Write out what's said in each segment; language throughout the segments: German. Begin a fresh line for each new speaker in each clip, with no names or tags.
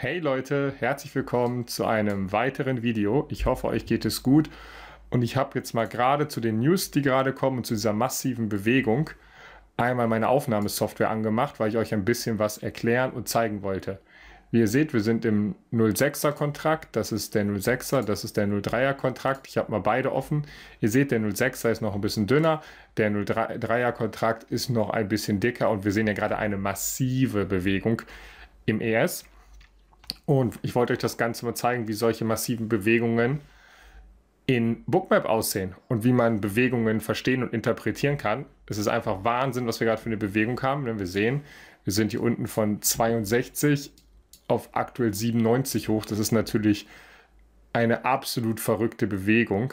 Hey Leute, herzlich willkommen zu einem weiteren Video. Ich hoffe, euch geht es gut. Und ich habe jetzt mal gerade zu den News, die gerade kommen, und zu dieser massiven Bewegung einmal meine Aufnahmesoftware angemacht, weil ich euch ein bisschen was erklären und zeigen wollte. Wie ihr seht, wir sind im 06er Kontrakt. Das ist der 06er, das ist der 03er Kontrakt. Ich habe mal beide offen. Ihr seht, der 06er ist noch ein bisschen dünner. Der 03er Kontrakt ist noch ein bisschen dicker. Und wir sehen ja gerade eine massive Bewegung im ES. Und ich wollte euch das Ganze mal zeigen, wie solche massiven Bewegungen in Bookmap aussehen und wie man Bewegungen verstehen und interpretieren kann. Es ist einfach Wahnsinn, was wir gerade für eine Bewegung haben. Wenn wir sehen, wir sind hier unten von 62 auf aktuell 97 hoch. Das ist natürlich eine absolut verrückte Bewegung.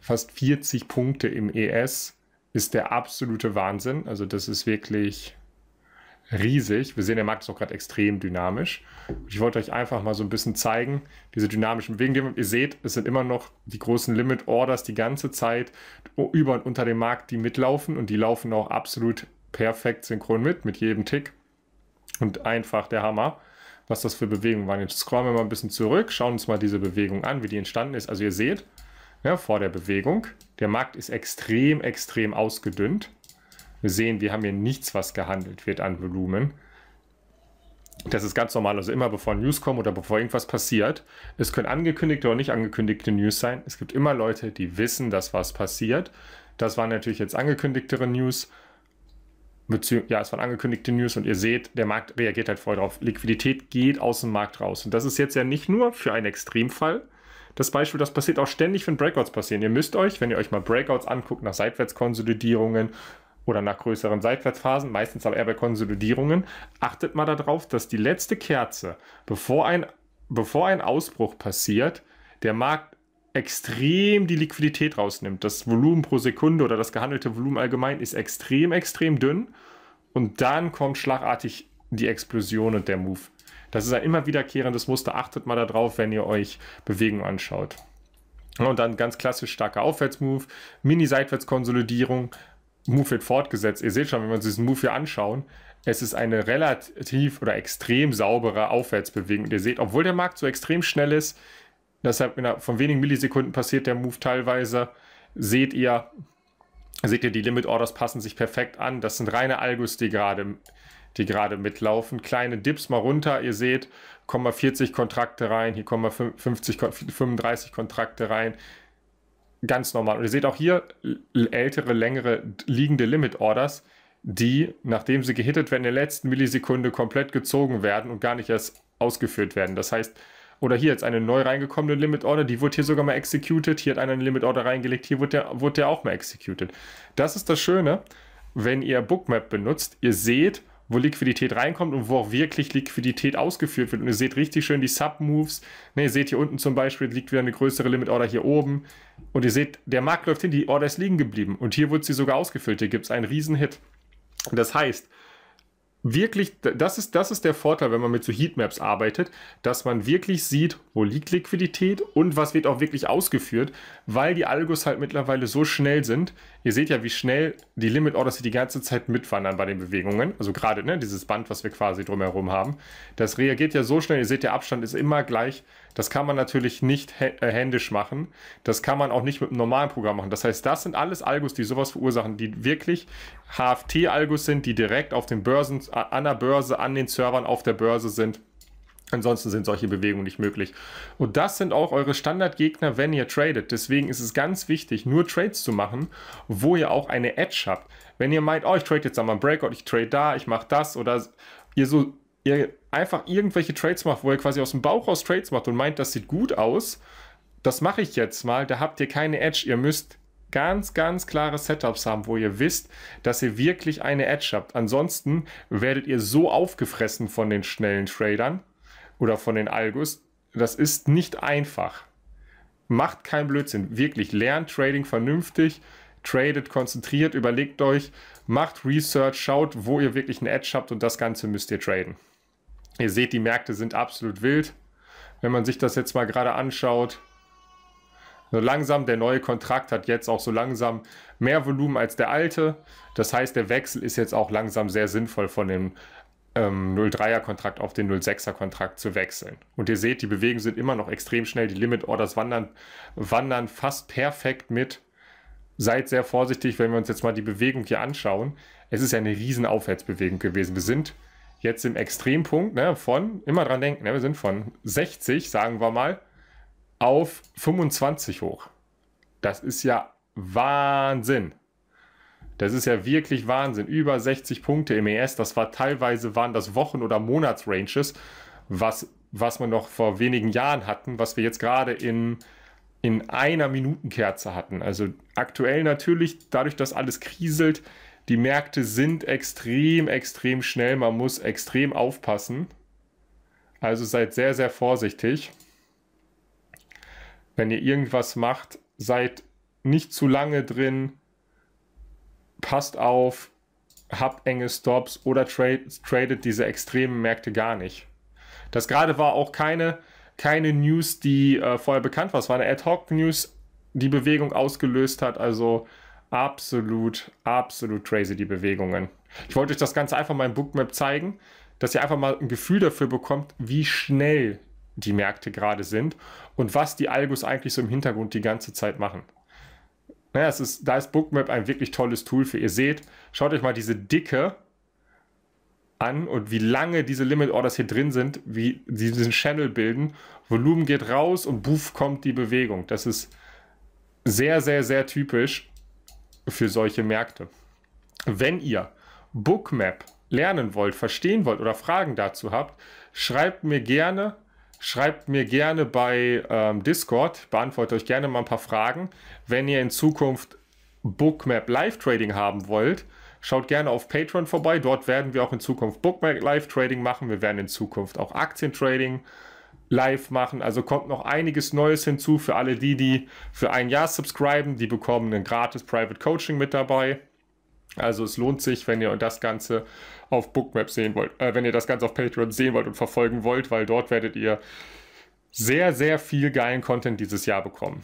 Fast 40 Punkte im ES ist der absolute Wahnsinn. Also das ist wirklich riesig. Wir sehen, der Markt ist auch gerade extrem dynamisch. ich wollte euch einfach mal so ein bisschen zeigen, diese dynamischen Bewegungen. Ihr seht, es sind immer noch die großen Limit-Orders die ganze Zeit über und unter dem Markt, die mitlaufen und die laufen auch absolut perfekt synchron mit, mit jedem Tick. Und einfach der Hammer, was das für Bewegungen waren. Jetzt scrollen wir mal ein bisschen zurück, schauen uns mal diese Bewegung an, wie die entstanden ist. Also ihr seht, ja, ne, vor der Bewegung, der Markt ist extrem, extrem ausgedünnt. Wir sehen, wir haben hier nichts, was gehandelt wird an Volumen. Das ist ganz normal. Also immer bevor News kommen oder bevor irgendwas passiert, es können angekündigte oder nicht angekündigte News sein. Es gibt immer Leute, die wissen, dass was passiert. Das waren natürlich jetzt angekündigtere News. ja, es waren angekündigte News und ihr seht, der Markt reagiert halt voll drauf. Liquidität geht aus dem Markt raus. Und das ist jetzt ja nicht nur für einen Extremfall. Das Beispiel, das passiert auch ständig, wenn Breakouts passieren. Ihr müsst euch, wenn ihr euch mal Breakouts anguckt, nach Seitwärtskonsolidierungen, oder nach größeren Seitwärtsphasen, meistens aber eher bei Konsolidierungen, achtet mal darauf, dass die letzte Kerze, bevor ein, bevor ein Ausbruch passiert, der Markt extrem die Liquidität rausnimmt. Das Volumen pro Sekunde oder das gehandelte Volumen allgemein ist extrem, extrem dünn. Und dann kommt schlagartig die Explosion und der Move. Das ist ein immer wiederkehrendes Muster. Achtet mal darauf, wenn ihr euch Bewegung anschaut. Und dann ganz klassisch starker Aufwärtsmove, Mini-Seitwärtskonsolidierung, Move wird fortgesetzt. Ihr seht schon, wenn wir uns diesen Move hier anschauen, es ist eine relativ oder extrem saubere Aufwärtsbewegung. ihr seht, obwohl der Markt so extrem schnell ist, deshalb von wenigen Millisekunden passiert der Move teilweise, seht ihr, seht ihr, die Limit Orders passen sich perfekt an. Das sind reine Algos, die gerade die gerade mitlaufen. Kleine Dips mal runter, ihr seht, kommen mal 40 Kontrakte rein, hier kommen mal 50, 35 Kontrakte rein ganz normal. Und ihr seht auch hier ältere, längere liegende Limit Orders, die, nachdem sie gehittet werden, in der letzten Millisekunde komplett gezogen werden und gar nicht erst ausgeführt werden. Das heißt, oder hier jetzt eine neu reingekommene Limit Order, die wurde hier sogar mal executed, hier hat einer eine Limit Order reingelegt, hier wurde der, wurde der auch mal executed. Das ist das Schöne, wenn ihr Bookmap benutzt, ihr seht, wo Liquidität reinkommt und wo auch wirklich Liquidität ausgeführt wird. Und ihr seht richtig schön die Sub-Moves. Ne, ihr seht hier unten zum Beispiel, liegt wieder eine größere Limit-Order hier oben. Und ihr seht, der Markt läuft hin, die Order ist liegen geblieben. Und hier wurde sie sogar ausgefüllt. Hier gibt es einen Riesen-Hit. Das heißt, wirklich, das ist, das ist der Vorteil, wenn man mit so Heatmaps arbeitet, dass man wirklich sieht, wo liegt Liquidität und was wird auch wirklich ausgeführt, weil die Algos halt mittlerweile so schnell sind. Ihr seht ja, wie schnell die Limit Orders die ganze Zeit mitwandern bei den Bewegungen. Also gerade ne, dieses Band, was wir quasi drumherum haben. Das reagiert ja so schnell. Ihr seht, der Abstand ist immer gleich. Das kann man natürlich nicht äh, händisch machen. Das kann man auch nicht mit einem normalen Programm machen. Das heißt, das sind alles Algos, die sowas verursachen, die wirklich HFT-Algos sind, die direkt auf den Börsen, an der Börse, an den Servern auf der Börse sind Ansonsten sind solche Bewegungen nicht möglich. Und das sind auch eure Standardgegner, wenn ihr tradet. Deswegen ist es ganz wichtig, nur Trades zu machen, wo ihr auch eine Edge habt. Wenn ihr meint, oh, ich trade jetzt einmal Breakout, ich trade da, ich mache das oder ihr so ihr einfach irgendwelche Trades macht, wo ihr quasi aus dem Bauch raus Trades macht und meint, das sieht gut aus, das mache ich jetzt mal, da habt ihr keine Edge. Ihr müsst ganz, ganz klare Setups haben, wo ihr wisst, dass ihr wirklich eine Edge habt. Ansonsten werdet ihr so aufgefressen von den schnellen Tradern, oder von den Algos. das ist nicht einfach. Macht keinen Blödsinn. Wirklich, lernt Trading vernünftig, tradet konzentriert, überlegt euch, macht Research, schaut, wo ihr wirklich ein Edge habt und das Ganze müsst ihr traden. Ihr seht, die Märkte sind absolut wild. Wenn man sich das jetzt mal gerade anschaut, so langsam, der neue Kontrakt hat jetzt auch so langsam mehr Volumen als der alte. Das heißt, der Wechsel ist jetzt auch langsam sehr sinnvoll von dem ähm, 03er-Kontrakt auf den 06er-Kontrakt zu wechseln. Und ihr seht, die Bewegungen sind immer noch extrem schnell. Die Limit-Orders wandern, wandern fast perfekt mit. Seid sehr vorsichtig, wenn wir uns jetzt mal die Bewegung hier anschauen. Es ist ja eine riesen Aufwärtsbewegung gewesen. Wir sind jetzt im Extrempunkt ne, von, immer dran denken, ne, wir sind von 60, sagen wir mal, auf 25 hoch. Das ist ja Wahnsinn. Das ist ja wirklich Wahnsinn. Über 60 Punkte im ES, das war teilweise waren das Wochen- oder Monatsranges, was, was man noch vor wenigen Jahren hatten, was wir jetzt gerade in, in einer Minutenkerze hatten. Also aktuell natürlich, dadurch, dass alles kriselt, die Märkte sind extrem, extrem schnell. Man muss extrem aufpassen. Also seid sehr, sehr vorsichtig. Wenn ihr irgendwas macht, seid nicht zu lange drin passt auf, habt enge Stops oder trade, tradet diese extremen Märkte gar nicht. Das gerade war auch keine, keine News, die äh, vorher bekannt war. Es war eine Ad-Hoc-News, die Bewegung ausgelöst hat. Also absolut, absolut crazy die Bewegungen. Ich wollte euch das Ganze einfach mal im Bookmap zeigen, dass ihr einfach mal ein Gefühl dafür bekommt, wie schnell die Märkte gerade sind und was die Algos eigentlich so im Hintergrund die ganze Zeit machen. Naja, es ist, da ist Bookmap ein wirklich tolles Tool für. Ihr seht, schaut euch mal diese Dicke an und wie lange diese Limit Orders hier drin sind, wie sie diesen Channel bilden. Volumen geht raus und buff kommt die Bewegung. Das ist sehr, sehr, sehr typisch für solche Märkte. Wenn ihr Bookmap lernen wollt, verstehen wollt oder Fragen dazu habt, schreibt mir gerne Schreibt mir gerne bei ähm, Discord, beantwortet euch gerne mal ein paar Fragen. Wenn ihr in Zukunft Bookmap Live Trading haben wollt, schaut gerne auf Patreon vorbei. Dort werden wir auch in Zukunft Bookmap Live Trading machen. Wir werden in Zukunft auch Aktientrading live machen. Also kommt noch einiges Neues hinzu für alle die, die für ein Jahr subscriben. Die bekommen ein gratis Private Coaching mit dabei. Also es lohnt sich, wenn ihr das Ganze auf Bookmap sehen wollt, äh, wenn ihr das Ganze auf Patreon sehen wollt und verfolgen wollt, weil dort werdet ihr sehr, sehr viel geilen Content dieses Jahr bekommen.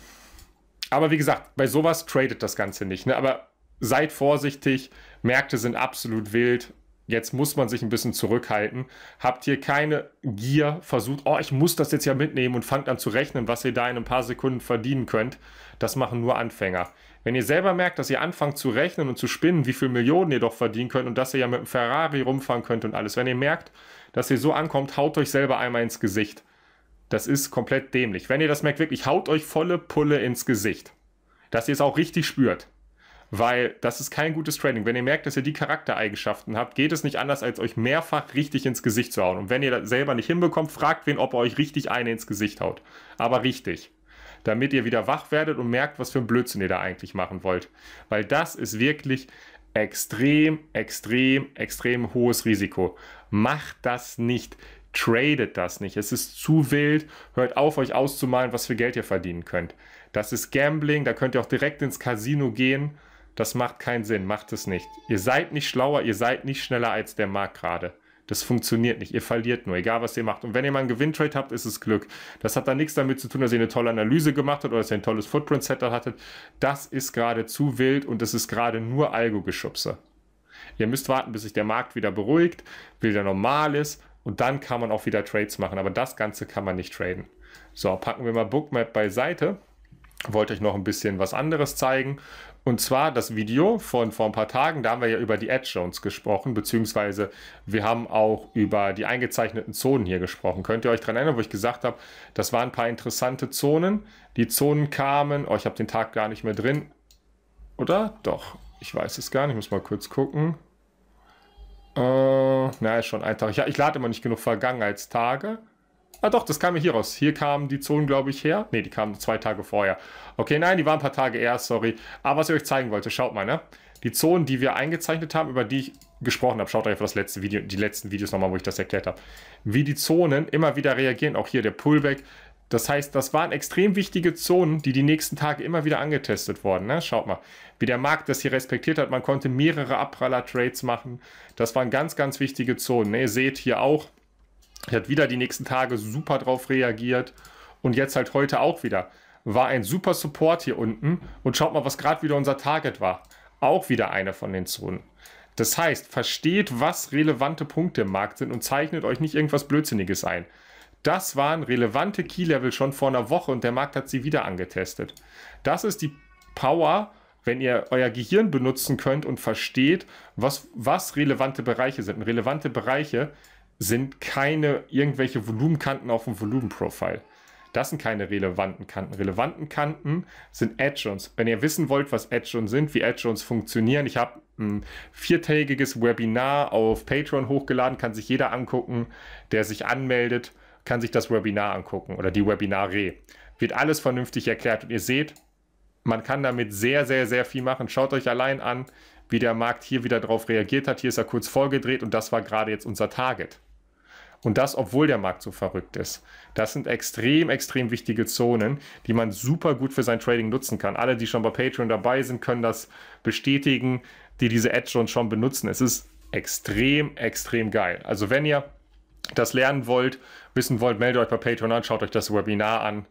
Aber wie gesagt, bei sowas tradet das Ganze nicht. Ne? Aber seid vorsichtig, Märkte sind absolut wild. Jetzt muss man sich ein bisschen zurückhalten. Habt ihr keine Gier, versucht, oh, ich muss das jetzt ja mitnehmen und fangt an zu rechnen, was ihr da in ein paar Sekunden verdienen könnt. Das machen nur Anfänger. Wenn ihr selber merkt, dass ihr anfangt zu rechnen und zu spinnen, wie viele Millionen ihr doch verdienen könnt und dass ihr ja mit dem Ferrari rumfahren könnt und alles, wenn ihr merkt, dass ihr so ankommt, haut euch selber einmal ins Gesicht. Das ist komplett dämlich. Wenn ihr das merkt, wirklich, haut euch volle Pulle ins Gesicht. Dass ihr es auch richtig spürt. Weil das ist kein gutes Training. Wenn ihr merkt, dass ihr die Charaktereigenschaften habt, geht es nicht anders, als euch mehrfach richtig ins Gesicht zu hauen. Und wenn ihr das selber nicht hinbekommt, fragt wen, ob er euch richtig eine ins Gesicht haut. Aber richtig damit ihr wieder wach werdet und merkt, was für ein Blödsinn ihr da eigentlich machen wollt. Weil das ist wirklich extrem, extrem, extrem hohes Risiko. Macht das nicht. Tradet das nicht. Es ist zu wild. Hört auf, euch auszumalen, was für Geld ihr verdienen könnt. Das ist Gambling. Da könnt ihr auch direkt ins Casino gehen. Das macht keinen Sinn. Macht es nicht. Ihr seid nicht schlauer. Ihr seid nicht schneller als der Markt gerade. Das funktioniert nicht. Ihr verliert nur, egal was ihr macht. Und wenn ihr mal einen Gewinntrade habt, ist es Glück. Das hat dann nichts damit zu tun, dass ihr eine tolle Analyse gemacht habt oder dass ihr ein tolles Footprint-Setup hattet. Das ist gerade zu wild und das ist gerade nur Algo-Geschubse. Ihr müsst warten, bis sich der Markt wieder beruhigt, wieder normal ist und dann kann man auch wieder Trades machen. Aber das Ganze kann man nicht traden. So, packen wir mal Bookmap beiseite wollte euch noch ein bisschen was anderes zeigen. Und zwar das Video von vor ein paar Tagen, da haben wir ja über die Edge Zones gesprochen, beziehungsweise wir haben auch über die eingezeichneten Zonen hier gesprochen. Könnt ihr euch daran erinnern, wo ich gesagt habe, das waren ein paar interessante Zonen. Die Zonen kamen, oh, ich habe den Tag gar nicht mehr drin, oder? Doch, ich weiß es gar nicht, ich muss mal kurz gucken. Äh, na, ist schon ein Tag. Ich, ich lade immer nicht genug Vergangenheitstage. Ah doch, das kam ja hier raus. Hier kamen die Zonen, glaube ich, her. Ne, die kamen zwei Tage vorher. Okay, nein, die waren ein paar Tage eher, sorry. Aber was ich euch zeigen wollte, schaut mal, ne? Die Zonen, die wir eingezeichnet haben, über die ich gesprochen habe, schaut euch das letzte Video, die letzten Videos nochmal, wo ich das erklärt habe. Wie die Zonen immer wieder reagieren, auch hier der Pullback. Das heißt, das waren extrem wichtige Zonen, die die nächsten Tage immer wieder angetestet wurden. Ne? Schaut mal, wie der Markt das hier respektiert hat. Man konnte mehrere Abpraller-Trades machen. Das waren ganz, ganz wichtige Zonen. Ne? Ihr seht hier auch, er hat wieder die nächsten Tage super drauf reagiert und jetzt halt heute auch wieder. War ein super Support hier unten und schaut mal, was gerade wieder unser Target war. Auch wieder eine von den Zonen. Das heißt, versteht, was relevante Punkte im Markt sind und zeichnet euch nicht irgendwas Blödsinniges ein. Das waren relevante Key-Level schon vor einer Woche und der Markt hat sie wieder angetestet. Das ist die Power, wenn ihr euer Gehirn benutzen könnt und versteht, was, was relevante Bereiche sind. Und relevante Bereiche sind keine irgendwelche Volumenkanten auf dem Volumenprofil. Das sind keine relevanten Kanten. Relevanten Kanten sind Add-ons. Wenn ihr wissen wollt, was Add-ons sind, wie Add-ons funktionieren, ich habe ein viertägiges Webinar auf Patreon hochgeladen, kann sich jeder angucken, der sich anmeldet, kann sich das Webinar angucken oder die Webinare. Wird alles vernünftig erklärt und ihr seht, man kann damit sehr, sehr, sehr viel machen. Schaut euch allein an, wie der Markt hier wieder darauf reagiert hat. Hier ist er kurz vorgedreht und das war gerade jetzt unser Target. Und das, obwohl der Markt so verrückt ist. Das sind extrem, extrem wichtige Zonen, die man super gut für sein Trading nutzen kann. Alle, die schon bei Patreon dabei sind, können das bestätigen, die diese Edge schon benutzen. Es ist extrem, extrem geil. Also wenn ihr das lernen wollt, wissen wollt, meldet euch bei Patreon an, schaut euch das Webinar an.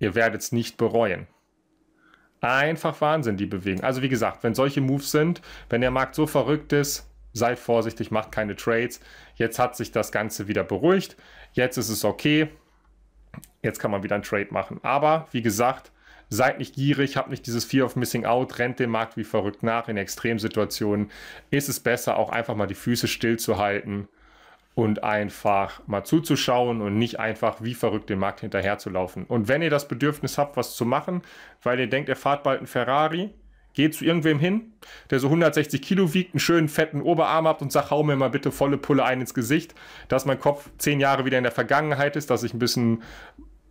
Ihr werdet es nicht bereuen einfach Wahnsinn, die bewegen. Also wie gesagt, wenn solche Moves sind, wenn der Markt so verrückt ist, seid vorsichtig, macht keine Trades. Jetzt hat sich das Ganze wieder beruhigt. Jetzt ist es okay. Jetzt kann man wieder einen Trade machen. Aber wie gesagt, seid nicht gierig, habt nicht dieses Fear of Missing Out, rennt dem Markt wie verrückt nach in Extremsituationen. Ist es besser, auch einfach mal die Füße stillzuhalten und einfach mal zuzuschauen und nicht einfach wie verrückt dem Markt hinterherzulaufen. Und wenn ihr das Bedürfnis habt, was zu machen, weil ihr denkt, ihr fahrt bald einen Ferrari, geht zu irgendwem hin, der so 160 Kilo wiegt, einen schönen fetten Oberarm habt und sagt, hau mir mal bitte volle Pulle ein ins Gesicht, dass mein Kopf zehn Jahre wieder in der Vergangenheit ist, dass ich ein bisschen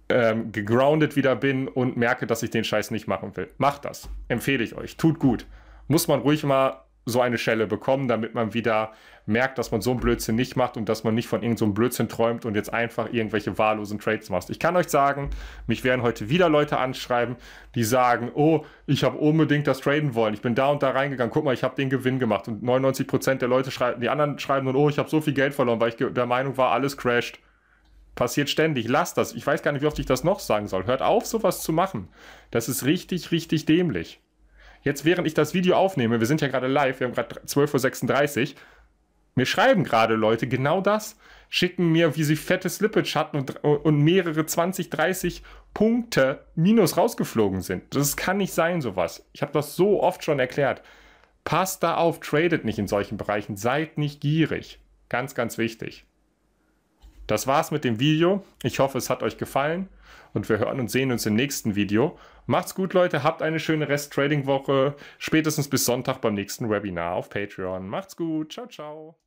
ähm, gegroundet wieder bin und merke, dass ich den Scheiß nicht machen will. Macht das. Empfehle ich euch. Tut gut. Muss man ruhig mal so eine Schelle bekommen, damit man wieder merkt, dass man so einen Blödsinn nicht macht und dass man nicht von irgendeinem so Blödsinn träumt und jetzt einfach irgendwelche wahllosen Trades macht. Ich kann euch sagen, mich werden heute wieder Leute anschreiben, die sagen, oh, ich habe unbedingt das traden wollen. Ich bin da und da reingegangen. Guck mal, ich habe den Gewinn gemacht. Und 99% der Leute schreiben, die anderen schreiben dann, oh, ich habe so viel Geld verloren, weil ich der Meinung war, alles crasht. Passiert ständig. Lasst das. Ich weiß gar nicht, wie oft ich das noch sagen soll. Hört auf, sowas zu machen. Das ist richtig, richtig dämlich jetzt während ich das Video aufnehme, wir sind ja gerade live, wir haben gerade 12.36 Uhr, mir schreiben gerade Leute genau das, schicken mir, wie sie fette Slippage hatten und, und mehrere 20, 30 Punkte minus rausgeflogen sind. Das kann nicht sein, sowas. Ich habe das so oft schon erklärt. Passt da auf, tradet nicht in solchen Bereichen, seid nicht gierig. Ganz, ganz wichtig. Das war's mit dem Video. Ich hoffe, es hat euch gefallen und wir hören und sehen uns im nächsten Video. Macht's gut, Leute. Habt eine schöne Rest-Trading-Woche. Spätestens bis Sonntag beim nächsten Webinar auf Patreon. Macht's gut. Ciao, ciao.